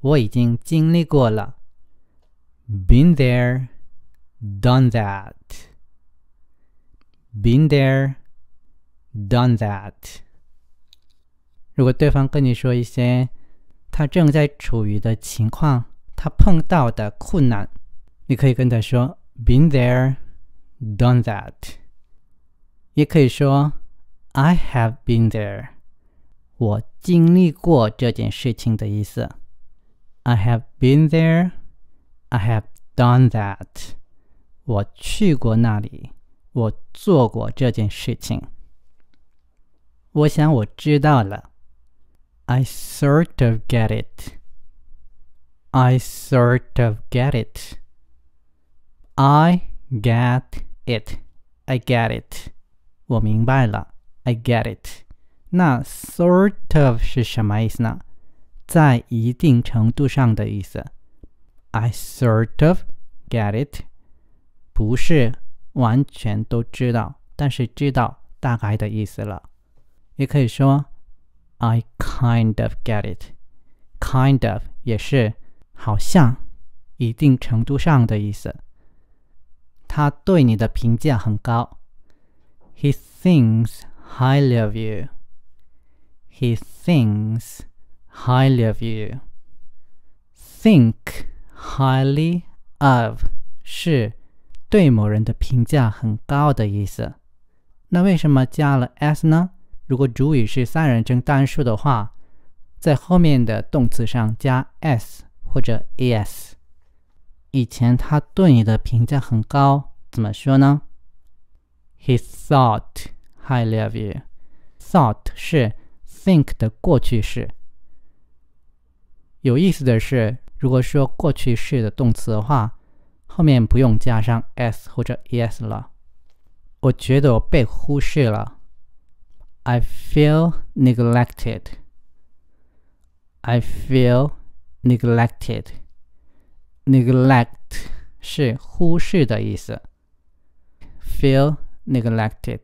我已经经历过了，been there, done that, been there, done that。如果对方跟你说一些他正在处于的情况，他碰到的困难，你可以跟他说 “been there, done that”，也可以说 “I have been there”，我经历过这件事情的意思。I have been there. I have done that. 我去过那里，我做过这件事情。我想我知道了。I sort of get it. I sort of get it. I get it. I get it. 我明白了。I get it. 那 sort of 是什么意思呢？在一定程度上的意思。I sort of get it，不是完全都知道，但是知道大概的意思了。也可以说 I kind of get it，kind of 也是好像一定程度上的意思。他对你的评价很高。He thinks highly of you. He thinks Highly of you think highly of 是对某人的评价很高的意思。那为什么加了 s 呢？如果主语是三人称单数的话，在后面的动词上加 s 或者 es。以前他对你的评价很高，怎么说呢？He thought I love you. Thought 是 think 的过去式。有意思的是，如果说过去式的动词的话，后面不用加上 s 或者 es 了。我觉得我被忽视了。I feel neglected. I feel neglected. Neglect 是忽视的意思。Feel neglected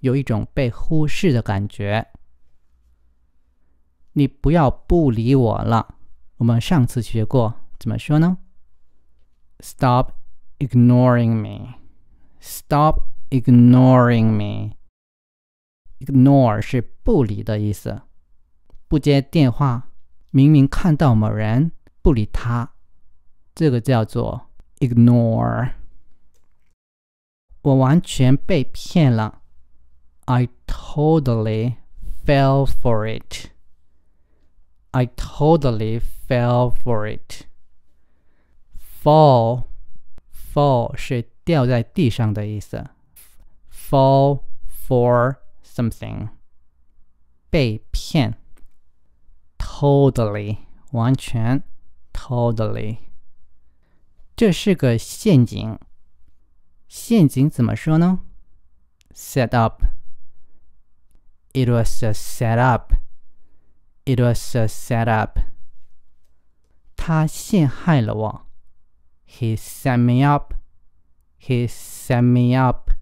有一种被忽视的感觉。你不要不理我了。我们上次学过怎么说呢？Stop ignoring me. Stop ignoring me. Ignore 是不理的意思，不接电话，明明看到某人不理他，这个叫做 ignore。我完全被骗了，I totally fell for it. I totally fell for it. Fall, fall 是掉在地上的意思。Fall for something，被骗。Totally，完全。Totally，这是个陷阱。陷阱怎么说呢？Set up。It was a set up. It was a set up. 他陷害了我。He set me up. He set me up.